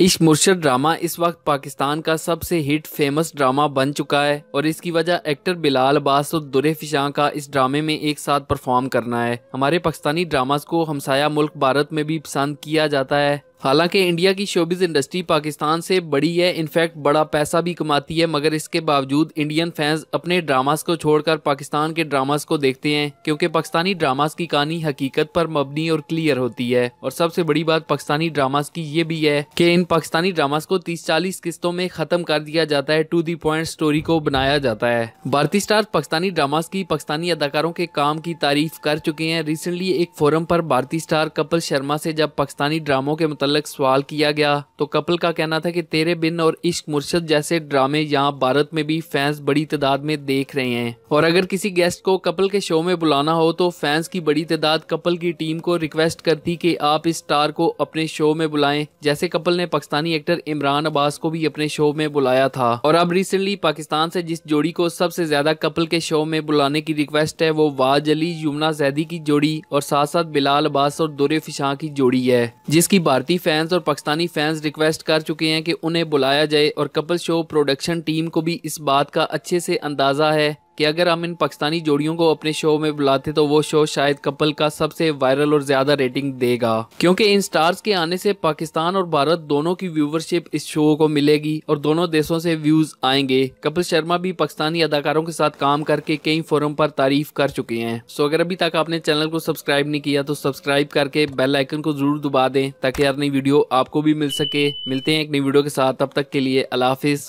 इश मुर्शद ड्रामा इस वक्त पाकिस्तान का सबसे हिट फेमस ड्रामा बन चुका है और इसकी वजह एक्टर बिलाल अब्बास और दुरे फिशा का इस ड्रामे में एक साथ परफॉर्म करना है हमारे पाकिस्तानी ड्रामास को हमसाया मुल्क भारत में भी पसंद किया जाता है हालांकि इंडिया की शोबिज इंडस्ट्री पाकिस्तान से बड़ी है इनफैक्ट बड़ा पैसा भी कमाती है मगर इसके बावजूद इंडियन फैंस अपने ड्रामास को छोड़कर पाकिस्तान के ड्रामास को देखते हैं क्योंकि पाकिस्तानी ड्रामास की कहानी हकीकत पर मबनी और क्लियर होती है और सबसे बड़ी बात पाकिस्तानी ड्रामास की ये भी है की इन पाकिस्तानी ड्रामास को तीस चालीस किस्तों में खत्म कर दिया जाता है टू दी पॉइंट स्टोरी को बनाया जाता है भारतीय स्टार पाकिस्तानी ड्रामास की पाकिस्तानी अदाकारों के काम की तारीफ कर चुके हैं रिसेंटली एक फोरम पर भारतीय स्टार कपिल शर्मा से जब पाकिस्तानी ड्रामो के मुताबिक मुतलक सवाल किया गया तो कपल का कहना था कि तेरे बिन और इश्क मुर्शद जैसे ड्रामे यहाँ भारत में भी फैंस बड़ी तादाद में देख रहे हैं और अगर किसी गेस्ट को कपल के शो में बुलाना हो तो फैंस की बड़ी तादाद कपल की टीम को रिक्वेस्ट करती कि आप इस स्टार को अपने शो में बुलाएं जैसे कपल ने पाकिस्तानी एक्टर इमरान अब्बास को भी अपने शो में बुलाया था और अब रिसेंटली पाकिस्तान से जिस जोड़ी को सबसे ज्यादा कपल के शो में बुलाने की रिक्वेस्ट है वो वाज अली यमुना जैदी की जोड़ी और साथ साथ बिलाल अब्बास और दुरे फिशा की जोड़ी है जिसकी भारतीय चीनी फैंस और पाकिस्तानी फैंस रिक्वेस्ट कर चुके हैं कि उन्हें बुलाया जाए और कपल शो प्रोडक्शन टीम को भी इस बात का अच्छे से अंदाज़ा है कि अगर हम इन पाकिस्तानी जोड़ियों को अपने शो में बुलाते तो वो शो शायद कपल का सबसे वायरल और ज्यादा रेटिंग देगा क्योंकि इन स्टार्स के आने से पाकिस्तान और भारत दोनों की व्यूवरशिप इस शो को मिलेगी और दोनों देशों से व्यूज आएंगे कपिल शर्मा भी पाकिस्तानी अदाकारों के साथ काम करके कई फोरम पर तारीफ कर चुके हैं सो अगर अभी तक आपने चैनल को सब्सक्राइब नहीं किया तो सब्सक्राइब करके बेल आइकन को जरूर दबा दें ताकि हर नई वीडियो आपको भी मिल सके मिलते हैं एक नई वीडियो के साथ तब तक के लिए अलाफिज